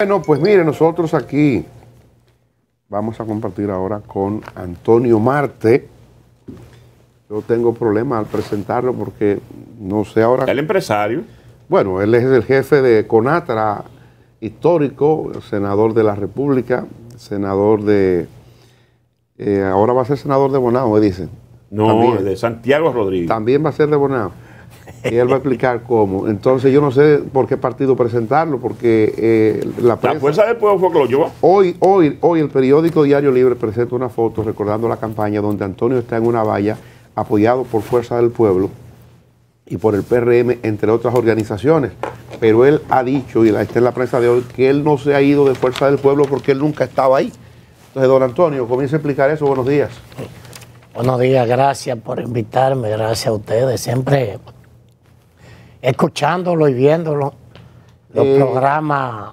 Bueno, pues mire, nosotros aquí vamos a compartir ahora con Antonio Marte. Yo tengo problema al presentarlo porque no sé ahora. El empresario. Bueno, él es el jefe de Conatra, histórico, senador de la República, senador de. Eh, ahora va a ser senador de Bonao, me dicen. No, de Santiago Rodríguez. También va a ser de Bonao. y él va a explicar cómo. Entonces yo no sé por qué partido presentarlo, porque eh, la, prensa, la fuerza del pueblo fue que lo llevó. Hoy, hoy, hoy el periódico Diario Libre presenta una foto recordando la campaña donde Antonio está en una valla apoyado por Fuerza del Pueblo y por el PRM, entre otras organizaciones. Pero él ha dicho, y está en la prensa de hoy, que él no se ha ido de Fuerza del Pueblo porque él nunca estaba ahí. Entonces, don Antonio, comienza a explicar eso. Buenos días. Buenos días, gracias por invitarme, gracias a ustedes. Siempre escuchándolo y viéndolo. Los eh, programas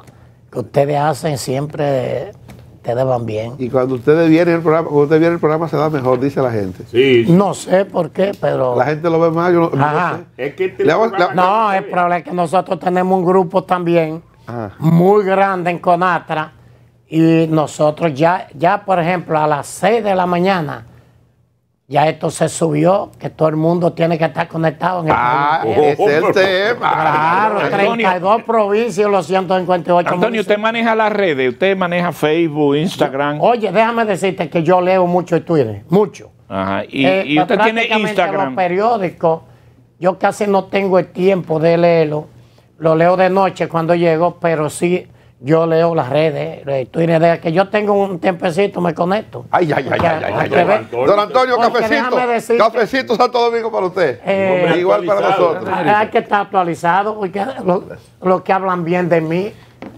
que ustedes hacen siempre te van bien. Y cuando ustedes vienen el programa, usted viene el programa se da mejor, dice la gente. Sí. No sé por qué, pero. La gente lo ve más, no, Ajá. Este no Es probable el problema es que nosotros tenemos un grupo también muy grande en Conatra. Y nosotros ya, ya por ejemplo, a las 6 de la mañana ya esto se subió, que todo el mundo tiene que estar conectado en el Ah, es el tema. Claro, 32 provincias, los 158 Antonio, usted maneja las redes, usted maneja Facebook, Instagram. Oye, déjame decirte que yo leo mucho Twitter, mucho. Ajá, y, eh, usted tiene Instagram. los periódicos, yo casi no tengo el tiempo de leerlo. Lo leo de noche cuando llego, pero sí yo leo las redes, redes eh, que yo tengo un tiempecito me conecto. Ay, ay, ay, ay, ay, don, Antonio, cafecito. Cafecito Santo Domingo para usted. Eh, igual para nosotros. Hay que estar actualizado, porque los que hablan bien de mí.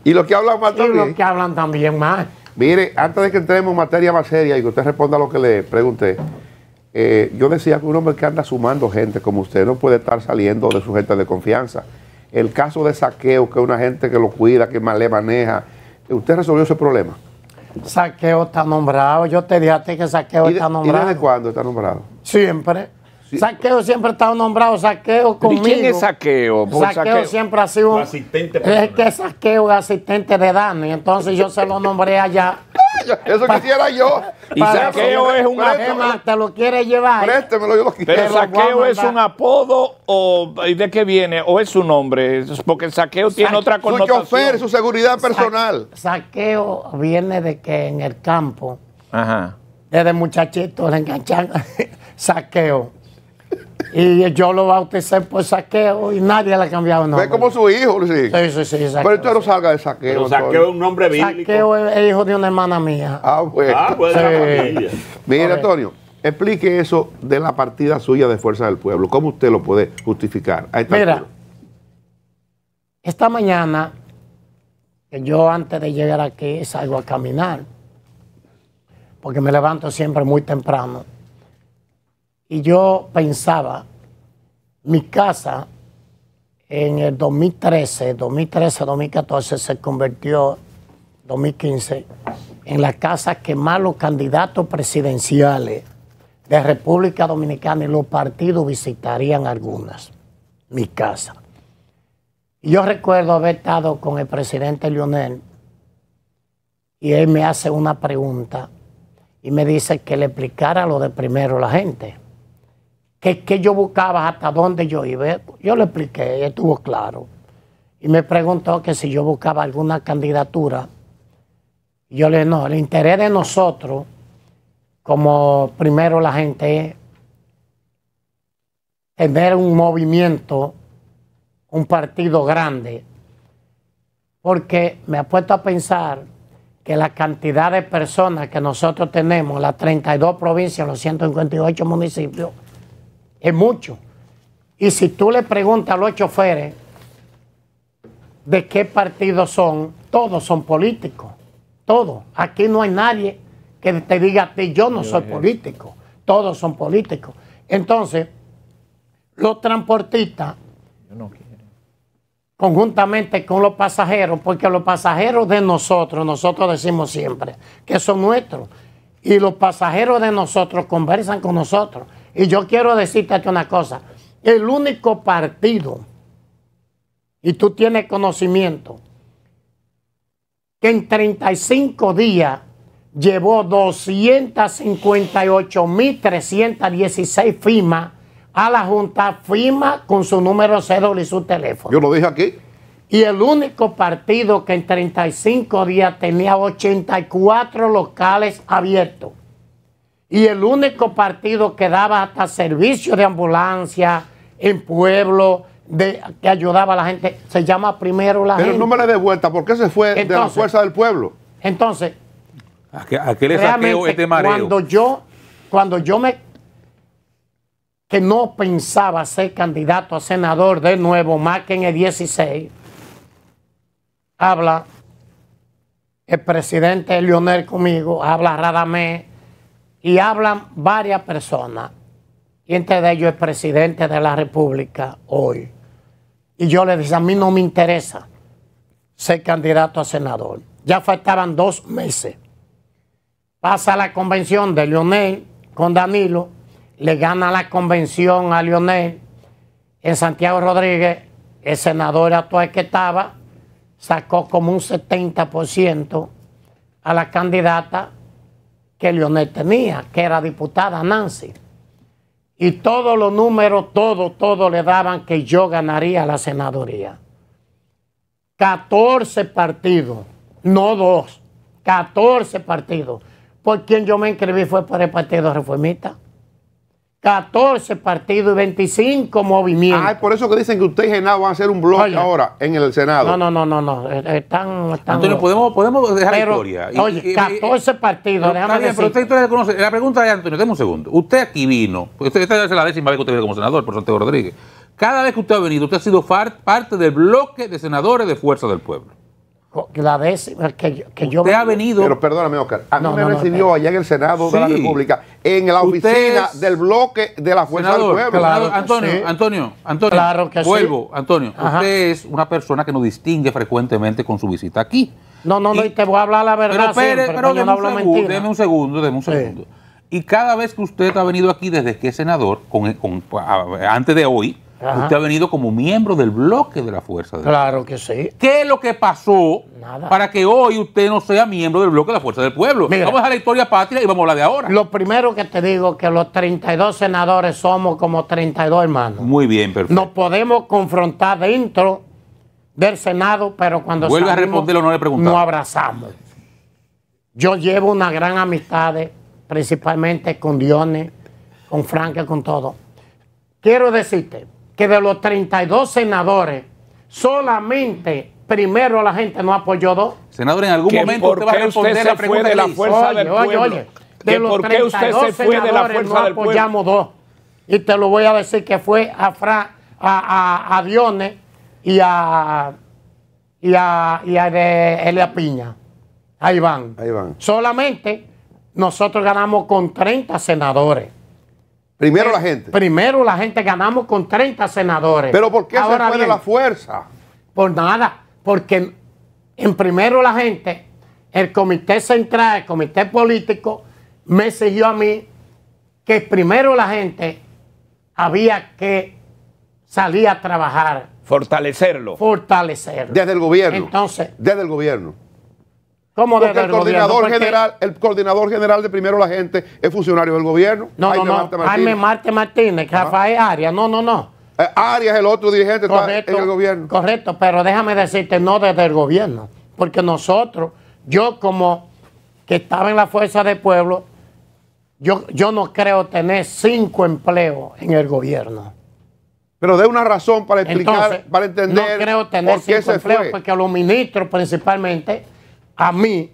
Y los que hablan mal también. Y los que hablan también más. Mire, antes de que entremos en materia más seria y que usted responda a lo que le pregunté, eh, yo decía que un hombre que anda sumando gente como usted no puede estar saliendo de su gente de confianza. El caso de saqueo, que es una gente que lo cuida, que le maneja, ¿usted resolvió ese problema? Saqueo está nombrado. Yo te dije a ti que Saqueo está nombrado. ¿Y desde cuándo está nombrado? Siempre. Saqueo siempre ha estado nombrado, saqueo conmigo. ¿Y quién es saqueo? saqueo? saqueo? siempre ha sido. Un, asistente. Es que saqueo es asistente de Dani, entonces yo se lo nombré allá. Eso quisiera yo. Y saqueo es un apodo. Te lo quiere llevar. Préstemelo, yo lo quiero. Pero saqueo es un apodo o de qué viene o es su nombre. Porque saqueo tiene otra connotación. Su chofer, su seguridad personal. saqueo viene de que en el campo. Ajá. Desde muchachitos le enganchan saqueo. Y yo lo bauticé por pues, saqueo y nadie le ha cambiado nombre. Es como su hijo, Luis. Sí, sí, sí. Pero usted no salga de saqueo. Pero saqueo es un nombre bíblico. Saqueo es hijo de una hermana mía. Ah, pues. Ah, pues Antonio, explique eso de la partida suya de Fuerza del Pueblo. ¿Cómo usted lo puede justificar? Mira, esta mañana, yo antes de llegar aquí salgo a caminar, porque me levanto siempre muy temprano y yo pensaba, mi casa en el 2013, 2013, 2014 se convirtió, 2015, en la casa que más los candidatos presidenciales de República Dominicana y los partidos visitarían algunas, mi casa. Y yo recuerdo haber estado con el presidente Lionel y él me hace una pregunta y me dice que le explicara lo de primero la gente que yo buscaba, hasta dónde yo iba. Yo le expliqué, estuvo claro. Y me preguntó que si yo buscaba alguna candidatura. yo le dije, no, el interés de nosotros, como primero la gente, es tener un movimiento, un partido grande. Porque me ha puesto a pensar que la cantidad de personas que nosotros tenemos, las 32 provincias, los 158 municipios, es mucho. Y si tú le preguntas a los choferes de qué partido son, todos son políticos, todos. Aquí no hay nadie que te diga a ti, yo no soy político, todos son políticos. Entonces, los transportistas, conjuntamente con los pasajeros, porque los pasajeros de nosotros, nosotros decimos siempre que son nuestros, y los pasajeros de nosotros conversan con nosotros y yo quiero decirte una cosa. El único partido, y tú tienes conocimiento, que en 35 días llevó 258.316 firmas a la Junta, firma con su número cédula y su teléfono. Yo lo dije aquí. Y el único partido que en 35 días tenía 84 locales abiertos. Y el único partido que daba hasta servicio de ambulancia en pueblo, que ayudaba a la gente, se llama primero la Pero gente. Pero no me vuelta, ¿por qué se fue de la fuerza del pueblo? Entonces, ¿a qué, le este mareo? Cuando yo, cuando yo me que no pensaba ser candidato a senador de nuevo, más que en el 16, habla el presidente Leonel conmigo, habla Radamés, y hablan varias personas. Y entre ellos el presidente de la República hoy. Y yo le dije, a mí no me interesa ser candidato a senador. Ya faltaban dos meses. Pasa la convención de Leonel con Danilo, le gana la convención a Leonel En Santiago Rodríguez, el senador actual que estaba, sacó como un 70% a la candidata que Leonel tenía, que era diputada Nancy. Y todos los números, todo, todo le daban que yo ganaría la senaduría. 14 partidos, no dos, 14 partidos. Por quien yo me inscribí fue por el Partido Reformista. 14 partidos y 25 movimientos. Ah, es por eso que dicen que usted y Genado van a hacer un bloque ahora en el Senado. No, no, no, no, no. Eh, eh, están, están Antonio, podemos, podemos dejar la historia. Oye, 14 partidos, déjame decir. la pregunta de Antonio, demos un segundo. Usted aquí vino, usted, esta es la décima vez que usted viene como senador por Santiago Rodríguez. Cada vez que usted ha venido, usted ha sido parte del bloque de senadores de Fuerza del Pueblo la vez que, que yo... Usted ha venido... Pero perdóname, Oscar. no, me recibió allá en el Senado de la República, en la oficina del bloque de la Fuerza del Pueblo. Claro Antonio, Antonio, Antonio, claro que vuelvo. Antonio, usted es una persona que nos distingue frecuentemente con su visita aquí. No, no, no, y te voy a hablar la verdad Pero, siempre, pero, pero deme, un segundo, deme un segundo, deme un segundo. Y cada vez que usted ha venido aquí desde que es senador, con, con, antes de hoy, Usted ha venido como miembro del bloque de la Fuerza del Claro que sí. ¿Qué es lo que pasó para que hoy usted no sea miembro del bloque de la Fuerza del Pueblo? vamos a la historia patria y vamos a hablar de ahora. Lo primero que te digo que los 32 senadores somos como 32 hermanos. Muy bien, perfecto. Nos podemos confrontar dentro del Senado, pero cuando Vuelve a responderlo, no le preguntamos. no abrazamos. Yo llevo una gran amistad, principalmente con Dione, con Franca, con todo. Quiero decirte que de los 32 senadores, solamente primero la gente no apoyó dos. Senador, en algún momento usted va a responder la pregunta de la fuerza oye, del oye, oye, de los por qué de la fuerza no del apoyamos dos. Y te lo voy a decir que fue a Fra, a, Dione y a y a, y a de Elia Piña. Ahí van. Ahí van. Solamente nosotros ganamos con 30 senadores. Primero eh, la gente. Primero la gente, ganamos con 30 senadores. ¿Pero por qué Ahora se fue la fuerza? Por nada, porque en primero la gente, el comité central, el comité político, me siguió a mí que primero la gente había que salir a trabajar. Fortalecerlo. Fortalecerlo. Desde el gobierno. Entonces. Desde el gobierno. ¿Cómo Porque el coordinador general, el coordinador general de Primero la Gente es funcionario del gobierno. No, no, no. Martínez. Jaime Marte Martínez, Rafael Arias, no, no, no. Eh, Arias es el otro dirigente, está en el gobierno. Correcto, pero déjame decirte, no desde el gobierno. Porque nosotros, yo como que estaba en la fuerza del pueblo, yo, yo no creo tener cinco empleos en el gobierno. Pero dé una razón para explicar, para entender. No creo tener por qué cinco empleos, porque los ministros principalmente a mí,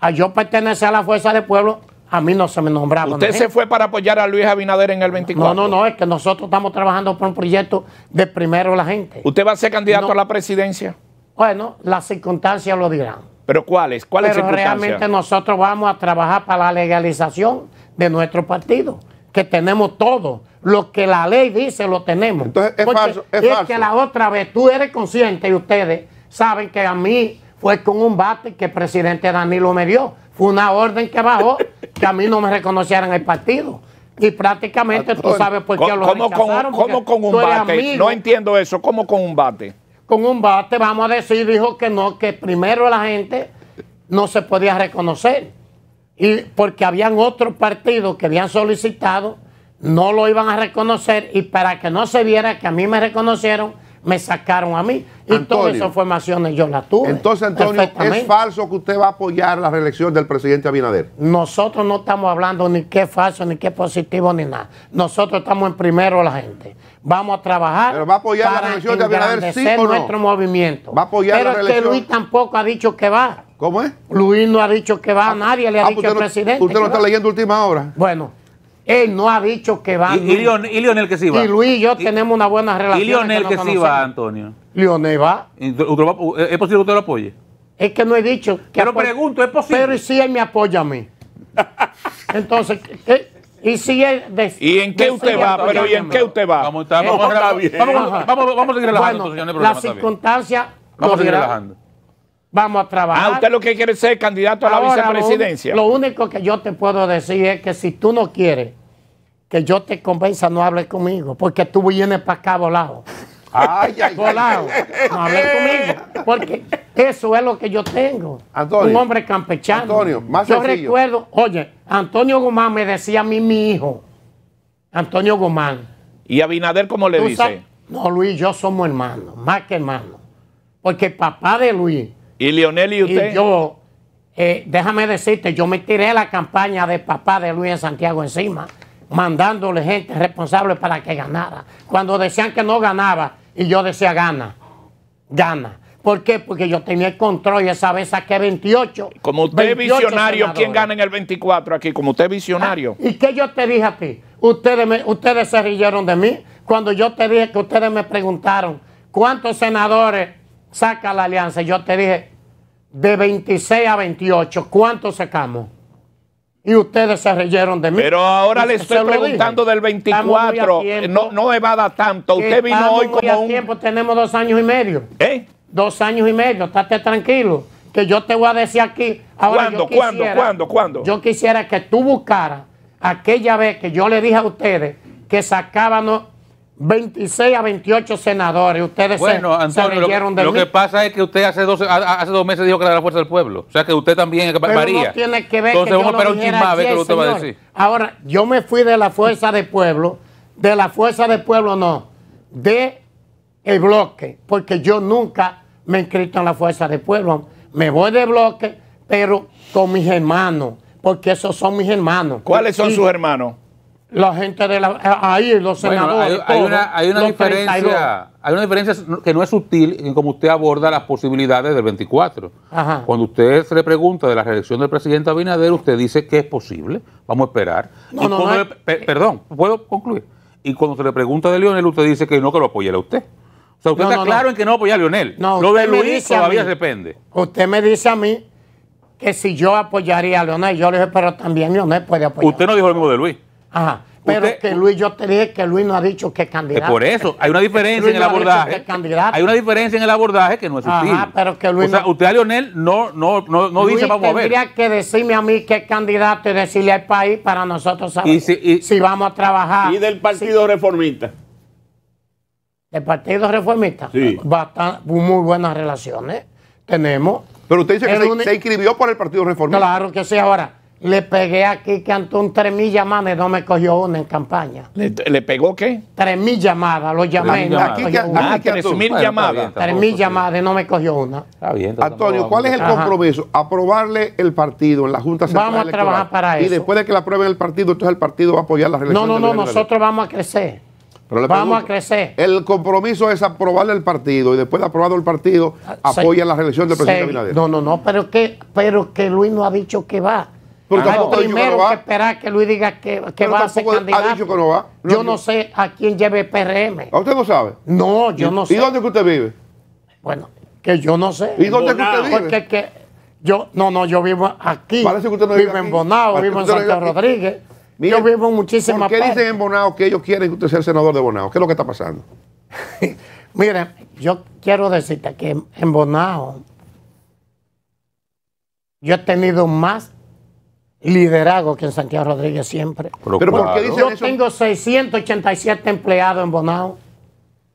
a yo pertenecer a la Fuerza del Pueblo, a mí no se me nombraba. ¿Usted se fue para apoyar a Luis Abinader en el 24? No, no, no, es que nosotros estamos trabajando por un proyecto de primero la gente. ¿Usted va a ser candidato a la presidencia? Bueno, las circunstancias lo dirán. ¿Pero cuáles? ¿Cuáles Pero realmente nosotros vamos a trabajar para la legalización de nuestro partido, que tenemos todo. Lo que la ley dice lo tenemos. Entonces es falso. Es, es que la otra vez tú eres consciente y ustedes saben que a mí fue con un bate que el presidente Danilo me dio. Fue una orden que bajó que a mí no me reconocieran el partido. Y prácticamente tú sabes por qué lo rechazaron. ¿Cómo con un bate? No entiendo eso. ¿Cómo con un bate? Con un bate, vamos a decir, dijo que no, que primero la gente no se podía reconocer. Y porque habían otros partidos que habían solicitado, no lo iban a reconocer y para que no se viera que a mí me reconocieron, me sacaron a mí. Y todas esas formaciones yo las tuve. Entonces, Antonio, ¿es falso que usted va a apoyar la reelección del presidente Abinader? Nosotros no estamos hablando ni qué falso, ni qué positivo, ni nada. Nosotros estamos en primero la gente. Vamos a trabajar Pero va a apoyar la reelección de Abinader, sí nuestro movimiento. Va a apoyar Pero es que Luis tampoco ha dicho que va. ¿Cómo es? Luis no ha dicho que va, ah, nadie le ha ah, dicho al presidente. Usted lo está leyendo última hora. Bueno. Él no ha dicho que va. Y, Lionel que sí va. Y Luis y yo tenemos una buena relación. Y Lionel que, sí va, Antonio. Lionel va. ¿Es posible que usted lo apoye? Es que no he dicho. pero pregunto, ¿es posible? Pero si él me apoya a mí? Entonces, ¿Y si él ¿Y en qué usted va? Pero ¿y en qué va? Vamos, a seguir relajando, La circunstancia. Vamos a seguir relajando vamos a trabajar. Ah, usted lo que quiere ser candidato a la vicepresidencia. Lo, único que yo te puedo decir es que si tú no quieres que yo te convenza, no hables conmigo, porque tú vienes para acá volado. Ay, ay, volado. No hables conmigo, porque eso es lo que yo tengo. Antonio, un hombre campechano. Antonio, más Yo recuerdo, oye, Antonio Guzmán me decía a mí mi hijo, Antonio Guzmán. ¿Y Abinader cómo le dice? No, Luis, yo somos hermanos, más que hermanos. Porque el papá de Luis ¿Y Lionel y usted? Y yo, eh, déjame decirte, yo me tiré la campaña de papá de Luis Santiago encima, mandándole gente responsable para que ganara. Cuando decían que no ganaba, y yo decía gana, gana. ¿Por qué? Porque yo tenía el control y esa vez saqué 28. Como usted visionario, ¿quién gana en el 24 aquí? Como usted visionario. Ah, ¿Y qué yo te dije a ti? Ustedes, ustedes se rieron de mí cuando yo te dije que ustedes me preguntaron cuántos senadores saca la alianza. Yo te dije, de 26 a 28, ¿cuánto sacamos? Y ustedes se reyeron de mí. Pero ahora le estoy preguntando del 24. no, no evada tanto. Usted vino hoy como un... tiempo, tenemos dos años y medio. ¿Eh? Dos años y medio, estate tranquilo. Que yo te voy a decir aquí... ¿Cuándo, cuándo, cuándo, cuándo? Yo quisiera que tú buscaras aquella vez que yo le dije a ustedes que sacábamos 26 a 28 senadores. Ustedes se, Antonio, se lo, lo que pasa es que usted hace dos, hace dos meses dijo que era la fuerza del pueblo. O sea que usted también es tiene que ver que vamos Ahora, yo me fui de la fuerza del pueblo, de la fuerza del pueblo no, de el bloque, porque yo nunca me he inscrito en la fuerza del pueblo. Me voy de bloque, pero con mis hermanos, porque esos son mis hermanos. ¿Cuáles son sus hermanos? la gente de la, eh, ahí, los senadores. hay, una, diferencia, hay una diferencia que no es sutil en cómo usted aborda las posibilidades del 24. Cuando usted se le pregunta de la reelección del presidente Abinader, usted dice que es posible, vamos a esperar. no, perdón, puedo concluir. Y cuando se le pregunta de Lionel, usted dice que no, que lo apoyará usted. O sea, usted está claro en que no apoya a Lionel. No, lo de Luis todavía depende. Usted me dice a mí que si yo apoyaría a Lionel, yo le dije, pero también Lionel puede apoyar. Usted no dijo lo mismo de Luis. Ajá. Pero que Luis, yo te dije que Luis no ha dicho que es candidato. Por eso, hay una diferencia en el abordaje. Hay una diferencia en el abordaje que no es útil pero que usted a Lionel no, no, no, dice vamos a ver. tendría que decirme a mí que candidato y decirle al país para nosotros saber si, vamos a trabajar. ¿Y del Partido Reformista? ¿Del Partido Reformista? Sí. muy buenas relaciones tenemos. Pero usted dice que se, inscribió por el Partido Reformista. Claro que sí, ahora le pegué aquí que Antón tres mil llamadas, no me cogió una en campaña. ¿Le, pegó qué? Tres mil llamadas, lo llamé. Aquí, que, ah, tres mil llamadas. Ah, tres mil llamadas, no me cogió una. Está bien. Antonio, ¿cuál es el compromiso? Aprobarle el partido en la Junta Central Vamos a trabajar para eso. Y después de que la aprueben el partido, entonces el partido va a apoyar la reelección. No, no, no, nosotros vamos a crecer. Vamos a crecer. El compromiso es aprobarle el partido y después de aprobado el partido, ah, apoya la reelección del presidente Binader. No, no, no, pero que, pero que Luis no ha dicho que va tampoco primero que, esperar que Luis diga que, va a ser candidato. Ha dicho que no va. yo no sé a quién lleve PRM. usted no sabe? No, yo no sé. ¿Y dónde es que usted vive? Bueno, que yo no sé. ¿Y dónde usted vive? Porque yo, no, no, yo vivo aquí. Parece que usted no vive Vivo en Bonao, vivo en Santa Rodríguez. yo vivo en muchísimas ¿Por qué dicen en Bonao que ellos quieren que usted sea el senador de Bonao? ¿Qué es lo que está pasando? mire yo quiero decirte que en Bonao yo he tenido más liderazgo que en Santiago Rodríguez siempre. Pero, dice eso. Yo tengo 687 empleados en Bonao.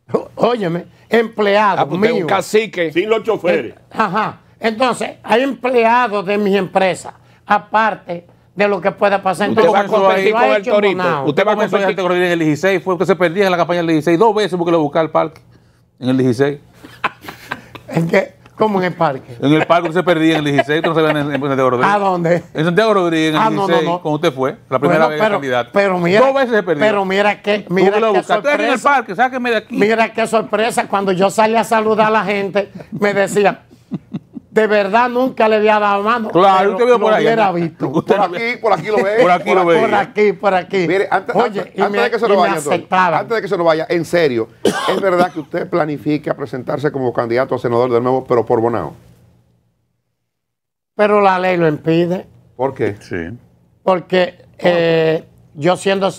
Óyeme, empleados ah, pues cacique. Sin los choferes. Ajá. Entonces, hay empleados de mi empresa, aparte de lo que pueda pasar. Usted todo va con el Torito. Usted va a competir con el Torito en el 16. Fue que se perdía en la campaña del 16 dos veces porque lo buscaba al parque en el 16. ¿En qué? ¿Cómo en el parque? En el parque se perdía en el 16, no se en, en, Santiago Rodríguez. ¿A dónde? En Santiago Rodríguez, en el ah, no, no, no. cuando usted fue, la primera vez vez pero, candidato. Pero mira, Dos veces se perdió. Pero mira qué, mira qué buscaste? sorpresa. en el parque, sáqueme de aquí. Mira qué sorpresa, cuando yo salí a saludar a la gente, me decía, de verdad nunca le había dado mano. Claro, usted lo, por ahí. Hubiera visto. por aquí, por aquí lo ve. por aquí lo ve. Por aquí, por aquí. Mire, antes, de que se lo vaya, antes de que se lo vaya, en serio, ¿es verdad que usted planifica presentarse como candidato a senador de nuevo, pero por Bonao? Pero la ley lo impide. ¿Por qué? Sí. Porque eh, yo siendo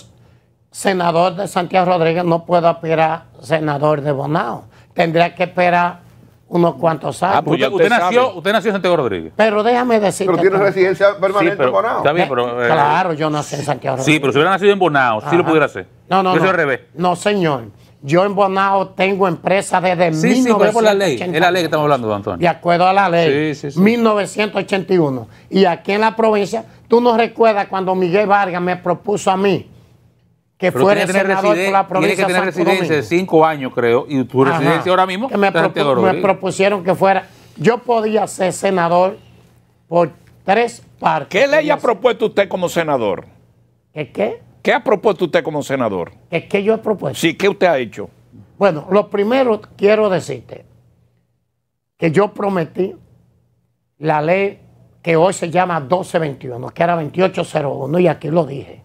senador de Santiago Rodríguez no puedo aspirar senador de Bonao. Tendría que esperar unos cuantos ah, años. Pues usted, nació, usted, nació, en Santiago Rodríguez. Pero déjame decirte. Pero tiene residencia permanente en Bonao. Está bien, pero, eh, claro, yo nací en Santiago Rodríguez. Sí, pero si hubiera nacido en Bonao, sí lo pudiera hacer. No, no, no. al revés. No, señor. Yo en Bonao tengo empresa desde 1981. es la ley. Es la ley que estamos hablando, don Antonio. De acuerdo a la ley. Sí, sí, sí. 1981. Y aquí en la provincia, tú no recuerdas cuando Miguel Vargas me propuso a mí que fuera senador por la provincia Tiene que tener residencia de cinco años, creo, y tu residencia ahora mismo. me, propusieron que fuera. Yo podía ser senador por tres partes. ¿Qué ley ha propuesto usted como senador? ¿Qué qué? qué ha propuesto usted como senador? ¿Qué, qué yo he propuesto? Sí, ¿qué usted ha hecho? Bueno, lo primero quiero decirte que yo prometí la ley que hoy se llama 1221, que era 2801, y aquí lo dije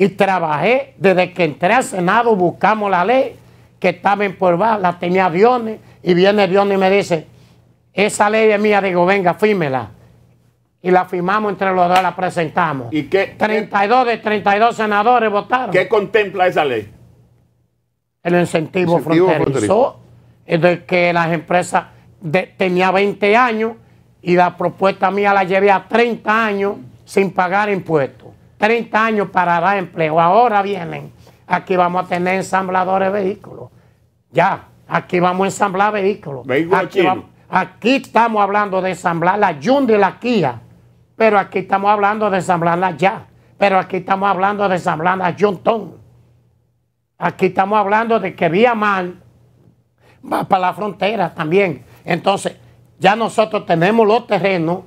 y trabajé desde que entré al Senado, buscamos la ley que estaba en Puebla, la tenía aviones y viene Dione y me dice, esa ley es mía, digo, venga, fímela. Y la firmamos entre los dos, la presentamos. ¿Y qué? 32 de 32 senadores votaron. ¿Qué contempla esa ley? El incentivo, fronterizo, de que las empresas, tenían tenía 20 años y la propuesta mía la llevé a 30 años sin pagar impuestos. 30 años para dar empleo. Ahora vienen, aquí vamos a tener ensambladores de vehículos. Ya, aquí vamos a ensamblar vehículos. aquí, estamos hablando de ensamblar la Hyundai y la Kia, pero aquí estamos hablando de ensamblarla ya. Pero aquí estamos hablando de ensamblar la yuntón. Aquí estamos hablando de que vía mal va para la frontera también. Entonces, ya nosotros tenemos los terrenos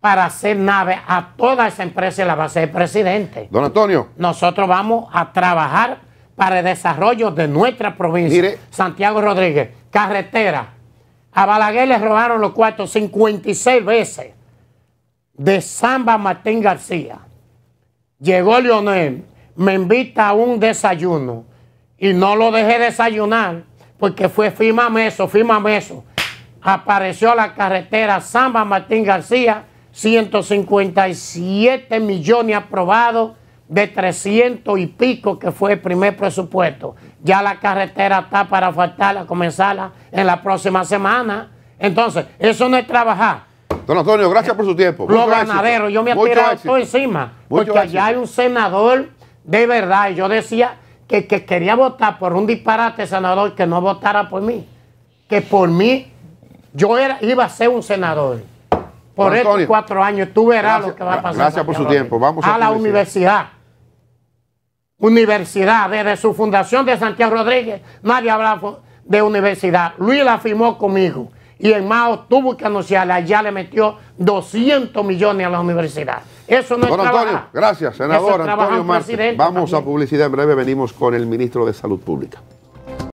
para hacer nave a toda esa empresa y la base del presidente. Don Antonio. Nosotros vamos a trabajar para el desarrollo de nuestra provincia. Santiago Rodríguez, carretera. A Balaguer le robaron los cuartos 56 veces de Samba Martín García. Llegó Leonel, me invita a un desayuno y no lo dejé desayunar porque fue firma meso, firma meso. Apareció la carretera Samba Martín García 157 millones aprobados de 300 y pico que fue el primer presupuesto. Ya la carretera está para faltarla, comenzarla en la próxima semana. Entonces, eso no es trabajar. Don Antonio, gracias por su tiempo. Los ganaderos, yo me he todo encima. porque allá hay un senador de verdad. Y yo decía que, quería votar por un disparate senador que no votara por mí. Que por mí yo iba a ser un senador por estos cuatro años. Tú verás lo que va a pasar. Gracias por su tiempo. Vamos a, la universidad. universidad. desde su fundación de Santiago Rodríguez, nadie hablaba de universidad. Luis la firmó conmigo. Y en Mao tuvo que anunciarla. Ya le metió 200 millones a la universidad. Eso no es bueno, Antonio, gracias, senador Antonio Vamos a publicidad en breve. Venimos con el ministro de Salud Pública.